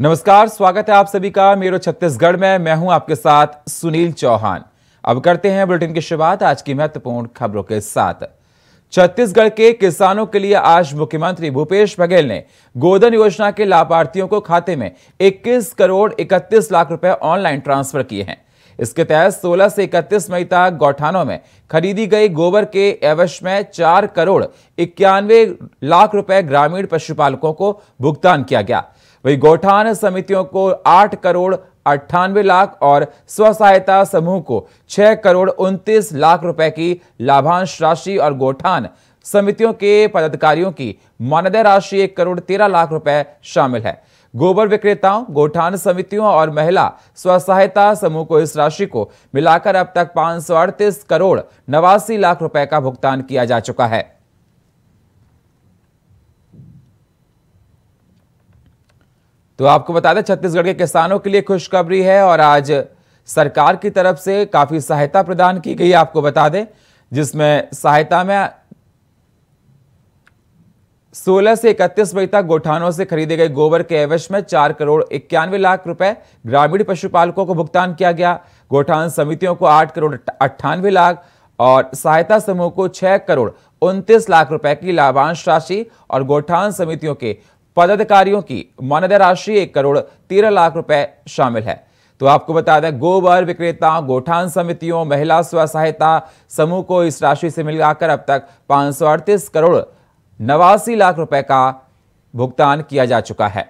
नमस्कार स्वागत है आप सभी का मेरो छत्तीसगढ़ में मैं हूं आपके साथ सुनील चौहान अब करते हैं बुलेटिन की शुरुआत आज की महत्वपूर्ण खबरों के साथ छत्तीसगढ़ के किसानों के लिए आज मुख्यमंत्री भूपेश बघेल ने गोदन योजना के लाभार्थियों को खाते में 21 करोड़ 31 लाख रुपए ऑनलाइन ट्रांसफर किए हैं इसके तहत 16 से 31 मई तक गौठानों में खरीदी गई गोबर के एवश में 4 करोड़ इक्यानवे लाख रुपए ग्रामीण पशुपालकों को भुगतान किया गया वही गौठान समितियों को आठ करोड़ अट्ठानवे लाख और स्व सहायता समूह को छह करोड़ उनतीस लाख रुपए की लाभांश राशि और गौठान समितियों के पदाधिकारियों की मानदेय राशि एक करोड़ तेरह लाख रुपए शामिल है गोबर विक्रेताओं गोठान समितियों और महिला स्व सहायता समूह को इस राशि को मिलाकर अब तक पांच करोड़ नवासी लाख रुपए का भुगतान किया जा चुका है तो आपको बता दें छत्तीसगढ़ के किसानों के लिए खुशखबरी है और आज सरकार की तरफ से काफ़ी सहायता प्रदान की गई आपको बता दें जिसमें सहायता में 16 से 31 मई तक गोठानों से खरीदे गए गोबर के एवज में 4 करोड़ इक्यानवे लाख रुपए ग्रामीण पशुपालकों को भुगतान किया गया गोठान समितियों को 8 करोड़ अट्ठानवे लाख और सहायता समूह को 6 करोड़ उनतीस लाख रुपए की लाभांश राशि और गोठान समितियों के पदाधिकारियों की मानदय राशि एक करोड़ तेरह लाख रुपए शामिल है तो आपको बता दें गोबर विक्रेता गोठान समितियों महिला स्व सहायता समूह को इस राशि से मिलाकर अब तक पांच करोड़ नवासी लाख रुपए का भुगतान किया जा चुका है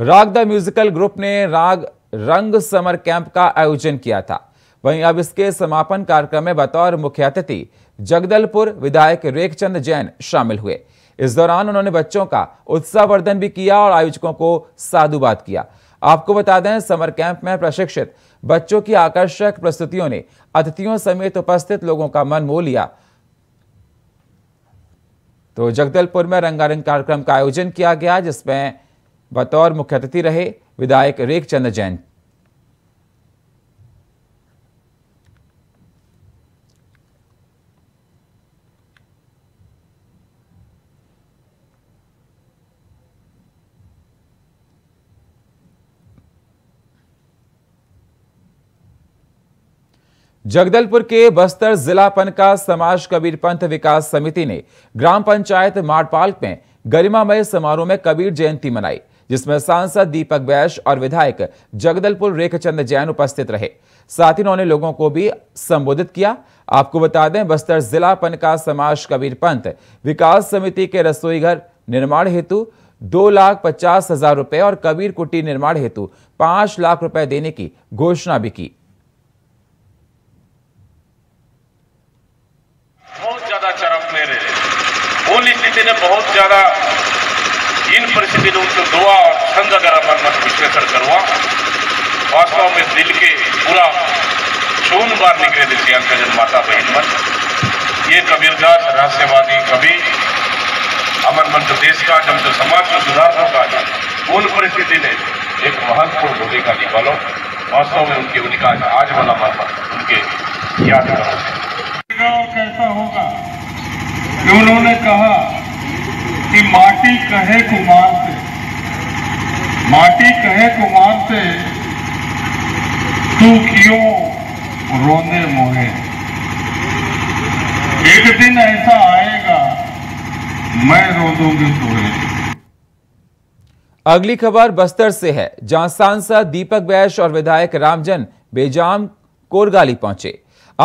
राग द म्यूजिकल ग्रुप ने राग रंग समर कैंप का आयोजन किया था वहीं अब इसके समापन कार्यक्रम में बतौर मुख्य अतिथि जगदलपुर विधायक रेखचंद जैन शामिल हुए इस दौरान उन्होंने बच्चों का उत्साहवर्धन भी किया और आयोजकों को साधुवाद किया आपको बता दें समर कैंप में प्रशिक्षित बच्चों की आकर्षक प्रस्तुतियों ने अतिथियों समेत उपस्थित लोगों का मन मोह लिया तो जगदलपुर में रंगारंग कार्यक्रम का आयोजन किया गया जिसमें बतौर मुख्य अतिथि रहे विधायक रेखचंद जैन जगदलपुर के बस्तर जिला पनका समाज कबीर पंथ विकास समिति ने ग्राम पंचायत मारपाल्क में गरिमामय समारोह में कबीर जयंती मनाई जिसमें सांसद दीपक बैश और विधायक जगदलपुर रेखचंद जैन उपस्थित रहे साथ ही उन्होंने लोगों को भी संबोधित किया आपको बता दें बस्तर जिला पनका समाज कबीर पंत विकास समिति के रसोई घर निर्माण हेतु दो लाख पचास हजार रुपए और कबीर कुटी निर्माण हेतु पांच लाख रुपए देने की घोषणा भी की ಇದು ಒಂದು ದುವಾ ಚಂದಗರ ಮತ್ತು ವಿಶ್ಲೇಷಣೆ करवा वास्तव में दिल के पूरा शून बार निकले दिल के अंकजन माता बहन मन ये कबीरदास रहस्यवादी कवि अमन मन तो देश का जब तो समाज को सुधार का उन परिस्थिति ने एक महत्वपूर्ण भूमिका निभालो वास्तव में उनके उनका आज वाला माता उनके याद करो कैसा होगा उन्होंने कहा कि माटी कहे कुमार माटी कहे कुमार से तू क्यों रोने मोहे एक दिन ऐसा आएगा मैं रो दूंगी तुम्हें अगली खबर बस्तर से है जहां सांसद दीपक बैश और विधायक रामजन बेजाम कोरगाली पहुंचे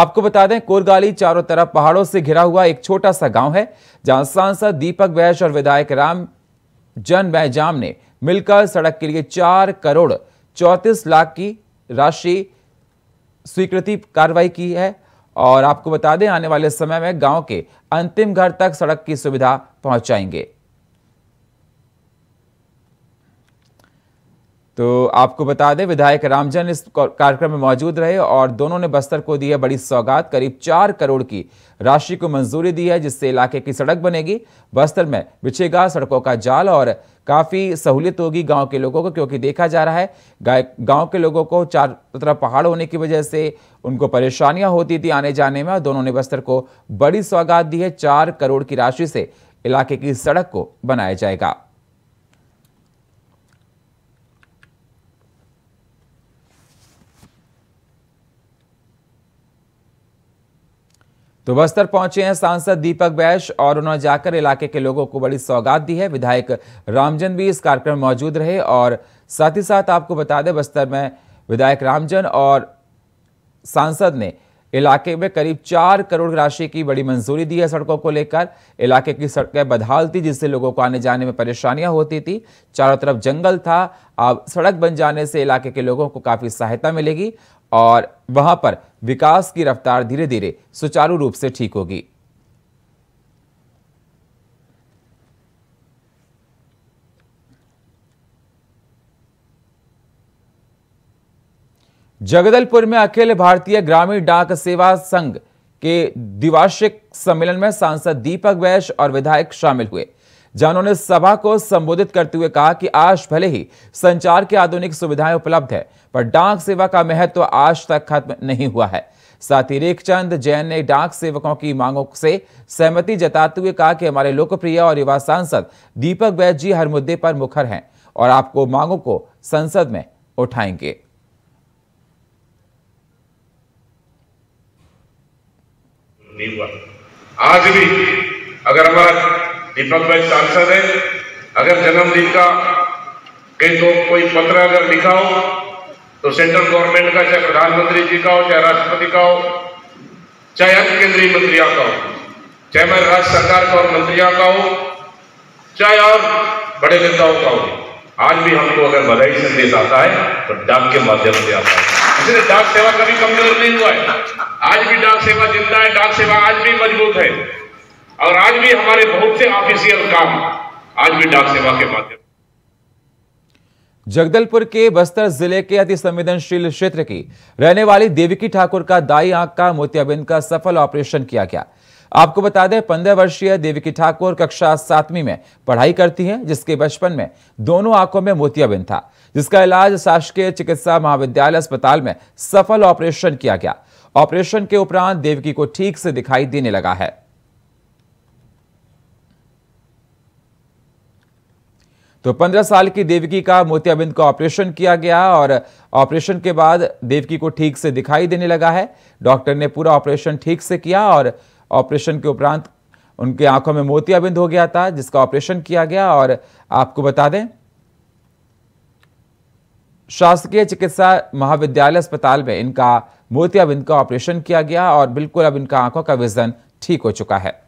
आपको बता दें कोरगाली चारों तरफ पहाड़ों से घिरा हुआ एक छोटा सा गांव है जहां सांसद दीपक बैश और विधायक राम जन बैजाम ने मिलकर सड़क के लिए चार करोड़ चौंतीस लाख की राशि स्वीकृति कार्रवाई की है और आपको बता दें आने वाले समय में गांव के अंतिम घर तक सड़क की सुविधा पहुंचाएंगे तो आपको बता दें विधायक रामजन इस कार्यक्रम में मौजूद रहे और दोनों ने बस्तर को दी है बड़ी सौगात करीब चार करोड़ की राशि को मंजूरी दी है जिससे इलाके की सड़क बनेगी बस्तर में बिछेगा सड़कों का जाल और काफ़ी सहूलियत होगी गांव के लोगों को क्योंकि देखा जा रहा है गांव के लोगों को चार तरफ पहाड़ होने की वजह से उनको परेशानियां होती थी आने जाने में और दोनों ने बस्तर को बड़ी सौगात दी है चार करोड़ की राशि से इलाके की सड़क को बनाया जाएगा तो बस्तर पहुंचे हैं सांसद दीपक बैश और उन्होंने जाकर इलाके के लोगों को बड़ी सौगात दी है विधायक रामजन भी इस कार्यक्रम में मौजूद रहे और साथ ही साथ आपको बता दें बस्तर में विधायक रामजन और सांसद ने इलाके में करीब चार करोड़ राशि की बड़ी मंजूरी दी है सड़कों को लेकर इलाके की सड़कें बदहाल थी जिससे लोगों को आने जाने में परेशानियां होती थी चारों तरफ जंगल था अब सड़क बन जाने से इलाके के लोगों को काफ़ी सहायता मिलेगी और वहां पर विकास की रफ्तार धीरे धीरे सुचारू रूप से ठीक होगी जगदलपुर में अखिल भारतीय ग्रामीण डाक सेवा संघ के द्विवार्षिक सम्मेलन में सांसद दीपक वैश और विधायक शामिल हुए जहां उन्होंने सभा को संबोधित करते हुए कहा कि आज भले ही संचार की आधुनिक सुविधाएं उपलब्ध है पर डाक सेवा का महत्व तो आज तक खत्म नहीं हुआ है साथ ही रेखचंद जैन ने डाक सेवकों की मांगों से सहमति जताते हुए कहा कि हमारे लोकप्रिय और युवा सांसद दीपक बैद जी हर मुद्दे पर मुखर हैं और आपको मांगों को संसद में उठाएंगे नहीं हुआ आज भी अगर हमारा दीपक भाई सांसद है अगर जन्मदिन का कहीं तो कोई पत्र अगर लिखा हो तो सेंट्रल गवर्नमेंट का चाहे प्रधानमंत्री जी का हो चाहे राष्ट्रपति का हो चाहे अन्य केंद्रीय मंत्रियों का हो चाहे मैं राज्य सरकार का और मंत्रियों का हो चाहे और बड़े नेताओं का हो आज भी हमको अगर बधाई संदेश आता है तो डाक के माध्यम से आता है इसलिए डाक सेवा कभी कमजोर नहीं हुआ है आज भी डाक सेवा जिंदा है डाक सेवा आज भी मजबूत है और आज भी हमारे बहुत से ऑफिशियल काम आज भी डाक सेवा के माध्यम जगदलपुर के बस्तर जिले के अति संवेदनशील क्षेत्र की रहने वाली देविकी ठाकुर का दाई आंख का मोतियाबिंद का सफल ऑपरेशन किया गया आपको बता दें पंद्रह वर्षीय देविकी ठाकुर कक्षा सातवीं में पढ़ाई करती हैं जिसके बचपन में दोनों आंखों में मोतियाबिंद था जिसका इलाज शासकीय चिकित्सा महाविद्यालय अस्पताल में सफल ऑपरेशन किया गया ऑपरेशन के उपरांत देवकी को ठीक से दिखाई देने लगा है तो 15 साल की देवकी का मोतियाबिंद का ऑपरेशन किया गया और ऑपरेशन के बाद देवकी को ठीक से दिखाई देने लगा है डॉक्टर ने पूरा ऑपरेशन ठीक से किया और ऑपरेशन के उपरांत उनके आंखों में मोतियाबिंद हो गया था जिसका ऑपरेशन किया गया और आपको बता दें शासकीय चिकित्सा महाविद्यालय अस्पताल में इनका मोतियाबिंद का ऑपरेशन किया गया और बिल्कुल अब इनका आंखों का विजन ठीक हो चुका है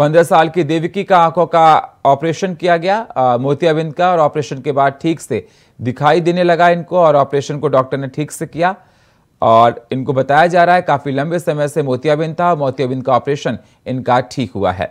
पंद्रह साल की देविकी का आंखों का ऑपरेशन किया गया मोतियाबिंद का और ऑपरेशन के बाद ठीक से दिखाई देने लगा इनको और ऑपरेशन को डॉक्टर ने ठीक से किया और इनको बताया जा रहा है काफ़ी लंबे समय से मोतियाबिंद था और मोतियाबिंद का ऑपरेशन इनका ठीक हुआ है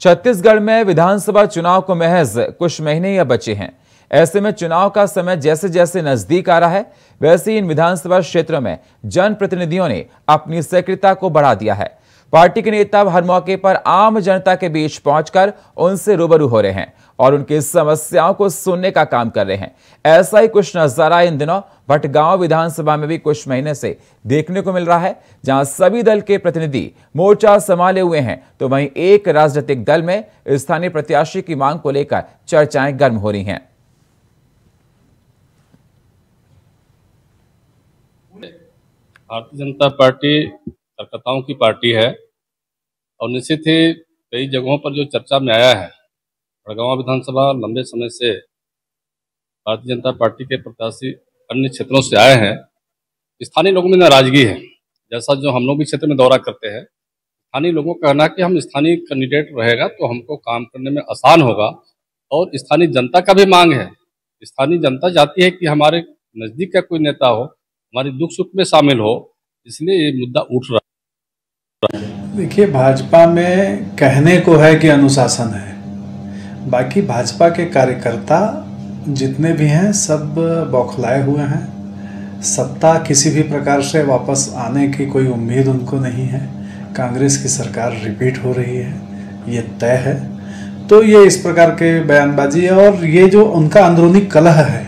छत्तीसगढ़ में विधानसभा चुनाव को महज कुछ महीने या बचे हैं ऐसे में चुनाव का समय जैसे जैसे नजदीक आ रहा है वैसे ही इन विधानसभा क्षेत्रों में जनप्रतिनिधियों ने अपनी सक्रियता को बढ़ा दिया है पार्टी के नेता हर मौके पर आम जनता के बीच पहुंचकर उनसे रूबरू हो रहे हैं और उनकी समस्याओं को सुनने का काम कर रहे हैं ऐसा ही कुछ नजारा इन दिनों भटगांव विधानसभा में भी कुछ महीने से देखने को मिल रहा है जहां सभी दल के प्रतिनिधि मोर्चा संभाले हुए हैं तो वहीं एक राजनीतिक दल में स्थानीय प्रत्याशी की मांग को लेकर चर्चाएं गर्म हो रही हैं भारतीय जनता पार्टी कार्यकर्ताओं की पार्टी है और निश्चित ही कई जगहों पर जो चर्चा में आया है बड़गावा विधानसभा लंबे समय से भारतीय जनता पार्टी के प्रत्याशी अन्य क्षेत्रों से आए हैं स्थानीय लोगों में नाराजगी है जैसा जो हम लोग भी क्षेत्र में दौरा करते हैं स्थानीय लोगों का कहना कि हम स्थानीय कैंडिडेट रहेगा तो हमको काम करने में आसान होगा और स्थानीय जनता का भी मांग है स्थानीय जनता चाहती है कि हमारे नज़दीक का कोई नेता हो हमारे दुख सुख में शामिल हो इसलिए ये मुद्दा उठ रहा है देखिए भाजपा में कहने को है कि अनुशासन है बाकी भाजपा के कार्यकर्ता जितने भी हैं सब बौखलाए हुए हैं सत्ता किसी भी प्रकार से वापस आने की कोई उम्मीद उनको नहीं है कांग्रेस की सरकार रिपीट हो रही है ये तय है तो ये इस प्रकार के बयानबाजी है और ये जो उनका अंदरूनी कलह है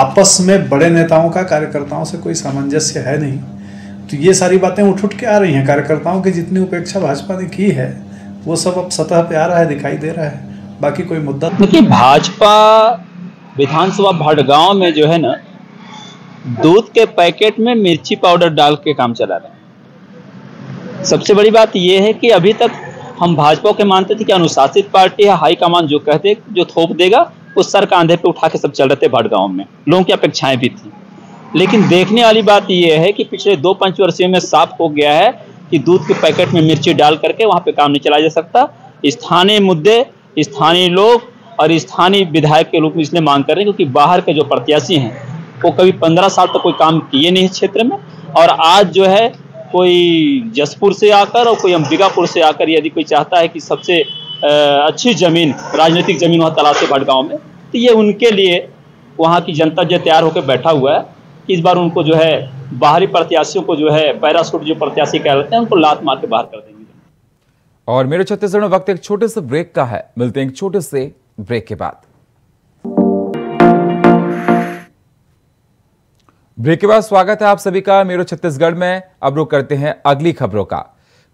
आपस में बड़े नेताओं का कार्यकर्ताओं से कोई सामंजस्य है नहीं तो ये सारी बातें उठ उठ के आ रही हैं कार्यकर्ताओं की जितनी उपेक्षा भाजपा ने की है वो सब अब सतह पे आ रहा है दिखाई दे रहा है बाकी कोई मुद्दा तो देखिए भाजपा विधानसभा भटगांव में जो है ना दूध के पैकेट में मिर्ची पाउडर डाल के काम चला रहे हैं सबसे बड़ी बात यह है कि अभी तक हम भाजपा के मानते थे कि अनुशासित पार्टी है हाईकमान जो कहते जो थोप देगा उस सर का आंधे पे उठा के सब चल रहे थे भटगांव में लोगों की अपेक्षाएं भी थी लेकिन देखने वाली बात यह है कि पिछले दो पांच वर्षों में साफ हो गया है कि दूध के पैकेट में मिर्ची डाल करके वहाँ पे काम नहीं चलाया जा सकता स्थानीय मुद्दे स्थानीय लोग और स्थानीय विधायक के रूप में इसलिए मांग कर रहे हैं क्योंकि बाहर के जो प्रत्याशी हैं वो कभी पंद्रह साल तक तो कोई काम किए नहीं क्षेत्र में और आज जो है कोई जसपुर से आकर और कोई अंबिकापुर से आकर यदि कोई चाहता है कि सबसे अच्छी ज़मीन राजनीतिक ज़मीन वहाँ तलाश के भटगाँव में तो ये उनके लिए वहाँ की जनता जो तैयार होकर बैठा हुआ है इस बार उनको जो है बाहरी प्रत्याशियों को जो है पैरासूट जो प्रत्याशी कह हैं उनको लात मार के बाहर कर देंगे और मेरे छत्तीसगढ़ में वक्त एक छोटे से ब्रेक का है मिलते हैं एक छोटे से ब्रेक के बाद ब्रेक के बाद स्वागत है आप सभी का मेरे छत्तीसगढ़ में अब रुक करते हैं अगली खबरों का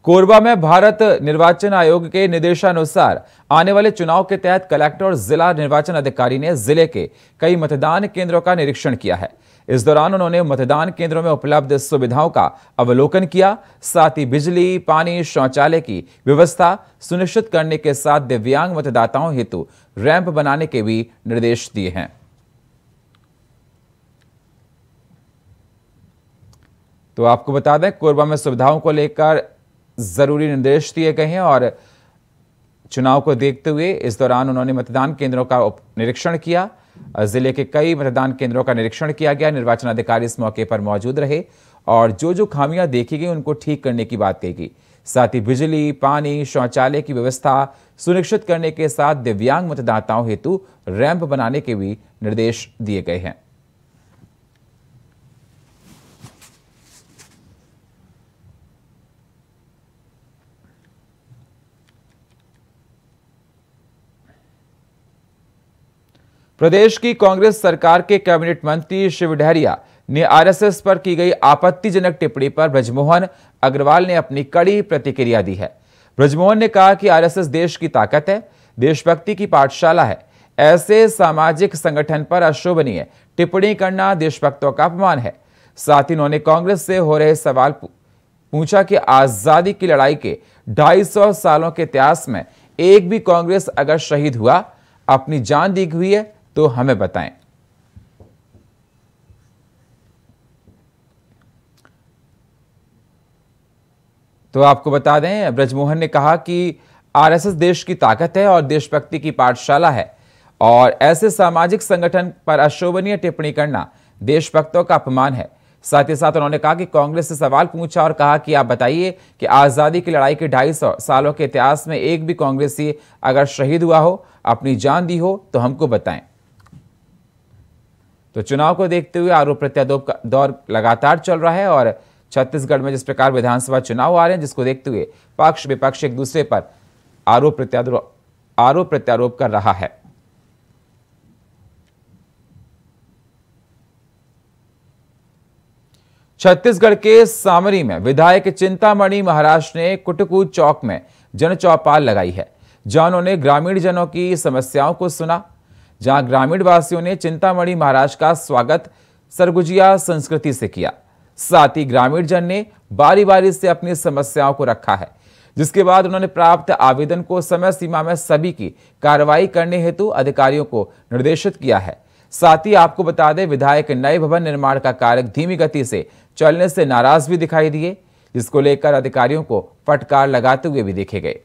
कोरबा में भारत निर्वाचन आयोग के निर्देशानुसार आने वाले चुनाव के तहत कलेक्टर और जिला निर्वाचन अधिकारी ने जिले के कई मतदान केंद्रों का निरीक्षण किया है इस दौरान उन्होंने मतदान केंद्रों में उपलब्ध सुविधाओं का अवलोकन किया साथ ही बिजली पानी शौचालय की व्यवस्था सुनिश्चित करने के साथ दिव्यांग मतदाताओं हेतु रैंप बनाने के भी निर्देश दिए हैं तो आपको बता दें कोरबा में सुविधाओं को लेकर ज़रूरी निर्देश दिए गए हैं और चुनाव को देखते हुए इस दौरान उन्होंने मतदान केंद्रों का निरीक्षण किया जिले के कई मतदान केंद्रों का निरीक्षण किया गया निर्वाचन अधिकारी इस मौके पर मौजूद रहे और जो जो खामियां देखी गई उनको ठीक करने की बात कही गई साथ ही बिजली पानी शौचालय की व्यवस्था सुनिश्चित करने के साथ दिव्यांग मतदाताओं हेतु रैंप बनाने के भी निर्देश दिए गए हैं प्रदेश की कांग्रेस सरकार के कैबिनेट मंत्री शिव डहरिया ने आरएसएस पर की गई आपत्तिजनक टिप्पणी पर ब्रजमोहन अग्रवाल ने अपनी कड़ी प्रतिक्रिया दी है ब्रजमोहन ने कहा कि आरएसएस देश की ताकत है देशभक्ति की पाठशाला है ऐसे सामाजिक संगठन पर अशोभनीय टिप्पणी करना देशभक्तों का अपमान है साथ ही उन्होंने कांग्रेस से हो रहे सवाल पूछा कि आज़ादी की लड़ाई के 250 सालों के इतिहास में एक भी कांग्रेस अगर शहीद हुआ अपनी जान दी हुई है तो हमें बताएं तो आपको बता दें ब्रजमोहन ने कहा कि आरएसएस देश की ताकत है और देशभक्ति की पाठशाला है और ऐसे सामाजिक संगठन पर अशोभनीय टिप्पणी करना देशभक्तों का अपमान है साथ ही साथ उन्होंने कहा कि कांग्रेस से सवाल पूछा और कहा कि आप बताइए कि आज़ादी की लड़ाई के ढाई सौ सालों के इतिहास में एक भी कांग्रेसी अगर शहीद हुआ हो अपनी जान दी हो तो हमको बताएं तो चुनाव को देखते हुए आरोप प्रत्यारोप का दौर लगातार चल रहा है और छत्तीसगढ़ में जिस प्रकार विधानसभा चुनाव आ रहे हैं जिसको देखते हुए पक्ष विपक्ष एक दूसरे पर आरोप प्रत्यारोप आरोप प्रत्यारोप कर रहा है छत्तीसगढ़ के सामरी में विधायक चिंतामणि महाराज ने कुटकू चौक में जन चौपाल लगाई है जहां उन्होंने ग्रामीण जनों की समस्याओं को सुना जहां ग्रामीण वासियों ने चिंतामणि महाराज का स्वागत सरगुजिया संस्कृति से किया साथ ही ग्रामीण जन ने बारी बारी से अपनी समस्याओं को रखा है जिसके बाद उन्होंने प्राप्त आवेदन को समय सीमा में सभी की कार्रवाई करने हेतु अधिकारियों को निर्देशित किया है साथ ही आपको बता दें विधायक नए भवन निर्माण का कार्य धीमी गति से चलने से नाराज भी दिखाई दिए जिसको लेकर अधिकारियों को फटकार लगाते हुए भी देखे गए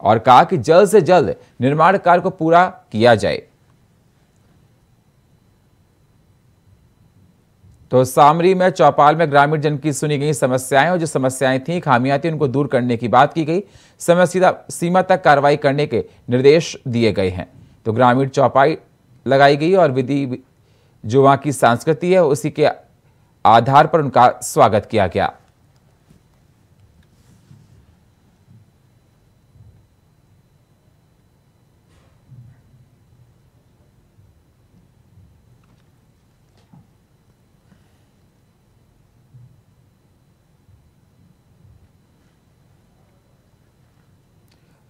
और कहा कि जल्द से जल्द निर्माण कार्य को पूरा किया जाए तो सामरी में चौपाल में ग्रामीण जन की सुनी गई समस्याएं और जो समस्याएं थी खामियां थी उनको दूर करने की बात की गई समय सीधा सीमा तक कार्रवाई करने के निर्देश दिए गए हैं तो ग्रामीण चौपाई लगाई गई और विधि जो वहाँ की संस्कृति है उसी के आधार पर उनका स्वागत किया गया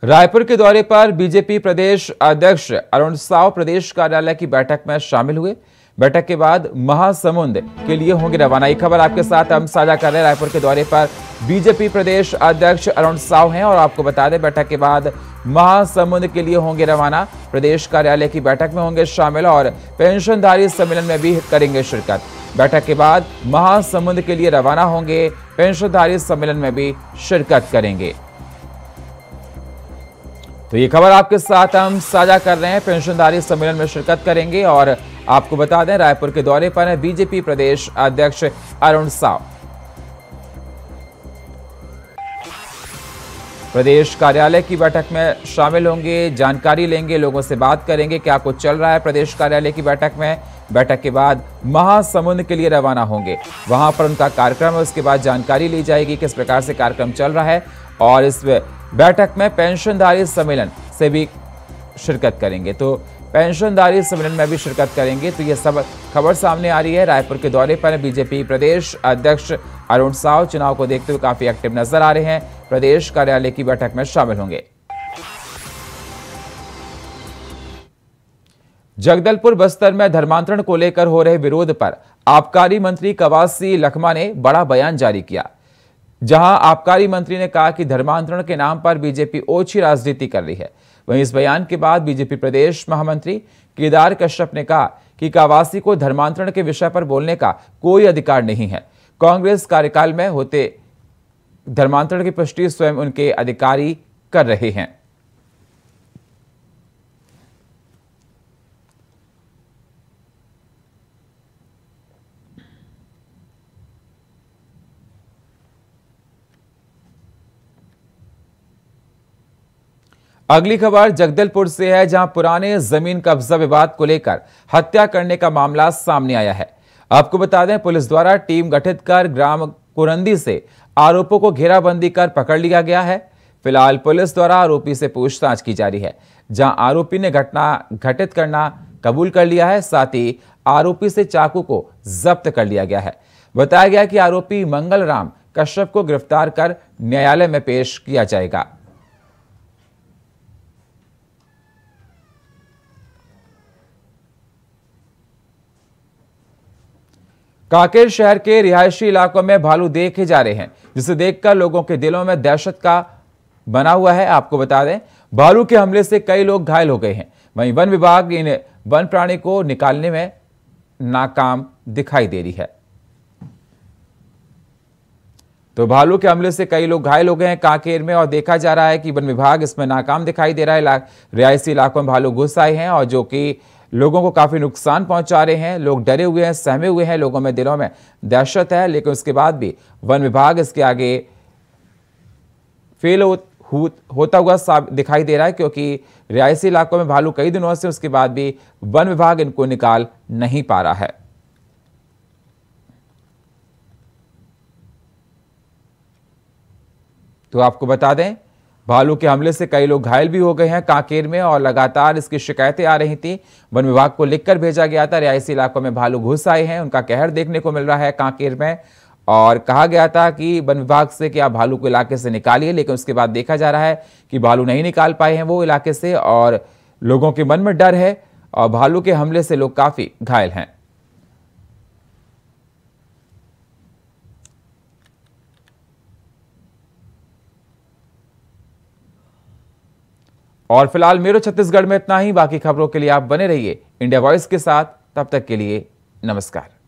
रायपुर के दौरे पर बीजेपी प्रदेश अध्यक्ष अरुण साव प्रदेश कार्यालय की बैठक में शामिल हुए बैठक के बाद महासमुंद के लिए होंगे रवाना ये खबर आपके साथ हम साझा कर रहे हैं रायपुर के दौरे पर बीजेपी प्रदेश अध्यक्ष अरुण साव हैं और आपको बता दें बैठक के बाद महासमुंद के लिए होंगे रवाना प्रदेश कार्यालय की बैठक में होंगे शामिल और पेंशनधारी सम्मेलन में भी करेंगे शिरकत बैठक के बाद महासमुंद के लिए रवाना होंगे पेंशनधारी सम्मेलन में भी शिरकत करेंगे तो ये खबर आपके साथ हम साझा कर रहे हैं पेंशनधारी सम्मेलन में शिरकत करेंगे और आपको बता दें रायपुर के दौरे पर है बीजेपी प्रदेश अध्यक्ष अरुण साव प्रदेश कार्यालय की बैठक में शामिल होंगे जानकारी लेंगे लोगों से बात करेंगे क्या कुछ चल रहा है प्रदेश कार्यालय की बैठक में बैठक के बाद महासमुंद के लिए रवाना होंगे वहां पर उनका कार्यक्रम है उसके बाद जानकारी ली जाएगी किस प्रकार से कार्यक्रम चल रहा है और इस बैठक में पेंशनधारी सम्मेलन से भी शिरकत करेंगे तो पेंशनधारी सम्मेलन में भी शिरकत करेंगे तो ये सब खबर सामने आ रही है रायपुर के दौरे पर बीजेपी प्रदेश अध्यक्ष अरुण साव चुनाव को देखते हुए काफी एक्टिव नजर आ रहे हैं प्रदेश कार्यालय की बैठक में शामिल होंगे जगदलपुर बस्तर में धर्मांतरण को लेकर हो रहे विरोध पर आबकारी मंत्री कवासी लखमा ने बड़ा बयान जारी किया जहां आबकारी मंत्री ने कहा कि धर्मांतरण के नाम पर बीजेपी ओछी राजनीति कर रही है वहीं इस बयान के बाद बीजेपी प्रदेश महामंत्री केदार कश्यप ने कहा कि कावासी को धर्मांतरण के विषय पर बोलने का कोई अधिकार नहीं है कांग्रेस कार्यकाल में होते धर्मांतरण की पुष्टि स्वयं उनके अधिकारी कर रहे हैं अगली खबर जगदलपुर से है जहां पुराने जमीन कब्जा विवाद को लेकर हत्या करने का मामला सामने आया है आपको बता दें पुलिस द्वारा टीम गठित कर ग्राम कुरंदी से आरोपों को घेराबंदी कर पकड़ लिया गया है फिलहाल पुलिस द्वारा आरोपी से पूछताछ की जा रही है जहां आरोपी ने घटना घटित करना कबूल कर लिया है साथ ही आरोपी से चाकू को जब्त कर लिया गया है बताया गया कि आरोपी मंगल राम कश्यप को गिरफ्तार कर न्यायालय में पेश किया जाएगा कांकेर शहर के रिहायशी इलाकों में भालू देखे जा रहे हैं जिसे देखकर लोगों के दिलों में दहशत का बना हुआ है आपको बता दें भालू के हमले से कई लोग घायल हो गए हैं वहीं वन विभाग इन वन प्राणी को निकालने में नाकाम दिखाई दे रही है तो भालू के हमले से कई लोग घायल हो गए हैं कांकेर में और देखा जा रहा है कि वन विभाग इसमें नाकाम दिखाई दे रहा है रिहायशी इलाकों में भालू घुस आए हैं और जो कि लोगों को काफ़ी नुकसान पहुंचा रहे हैं लोग डरे हुए हैं सहमे हुए हैं लोगों में दिलों में दहशत है लेकिन उसके बाद भी वन विभाग इसके आगे फेल हो, हो होता हुआ दिखाई दे रहा है क्योंकि रियासी इलाकों में भालू कई दिनों से उसके बाद भी वन विभाग इनको निकाल नहीं पा रहा है तो आपको बता दें भालू के हमले से कई लोग घायल भी हो गए हैं कांकेर में और लगातार इसकी शिकायतें आ रही थी वन विभाग को लिखकर भेजा गया था रिहायशी इलाकों में भालू घुस आए हैं उनका कहर देखने को मिल रहा है कांकेर में और कहा गया था कि वन विभाग से कि आप भालू को इलाके से निकालिए लेकिन उसके बाद देखा जा रहा है कि भालू नहीं निकाल पाए हैं वो इलाके से और लोगों के मन में डर है और भालू के हमले से लोग काफ़ी घायल हैं और फिलहाल मेरो छत्तीसगढ़ में इतना ही बाकी खबरों के लिए आप बने रहिए इंडिया वॉइस के साथ तब तक के लिए नमस्कार